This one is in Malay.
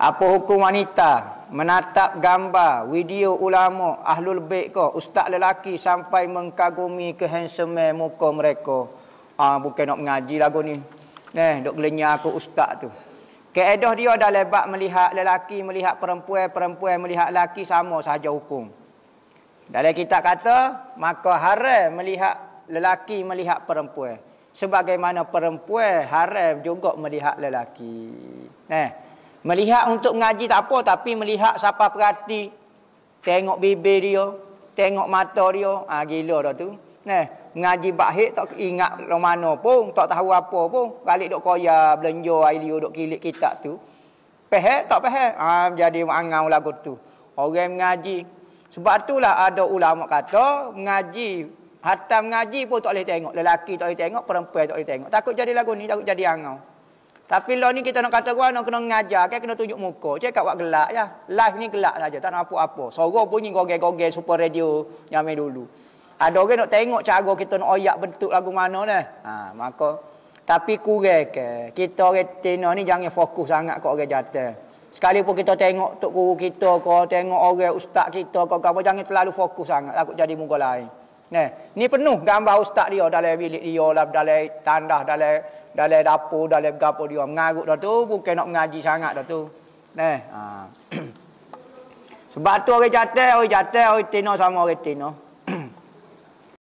apa hukum wanita menatap gambar video ulama ahlul bait ke ustaz lelaki sampai mengkagumi kehandsomean muka mereka ah ha, bukan nak mengaji lagu ni neh dok gelenya aku ustaz tu kaedah dia dah lebat melihat lelaki melihat perempuan perempuan melihat lelaki sama sahaja hukum dalam kita kata maka haram melihat lelaki melihat perempuan sebagaimana perempuan haram juga melihat lelaki neh Melihat untuk mengaji tak apa tapi melihat siapa perhati. Tengok bibir dia, tengok mata dia. ha, gila dah tu. Neh mengaji bahik tak ingat lo mana pun, tak tahu apa pun. Balik dok koyak, belanja air liur dok kilik kita tu. Pehek tak pehek. ha, jadi mangau lagu tu. Orang mengaji. Sebab itulah ada ulama kata mengaji hatta mengaji pun tak boleh tengok. Lelaki tak boleh tengok, perempuan tak boleh tengok. Takut jadi lagu ni, takut jadi angau. Tapi lo ni kita nak kata gua nak kena ngajar, kan kena tunjuk muka. Cakap buat gelak ya. Live ni gelak saja tak nak apa-apa. Suara bunyi goge-goge super radio yang main dulu. Ada orang nak tengok cara kita nak oyak bentuk lagu mana ni. Ha, maka tapi kurang ke. Kita orang tina ni jangan fokus sangat kat orang jatuh. pun kita tengok tok guru kita ke, tengok orang ustaz kita ke, kau jangan terlalu fokus sangat takut jadi muka lain. Nah, ni penuh gambar ustaz dia dalam bilik dia, dalam tandas, dalam dalam dapur, dalam gapo dia mengarut dah tu, bukan nak mengaji sangat dah tu. Neh. Ha. Sebab tu orang jatuh, orang jatuh, orang tino sama orang tino.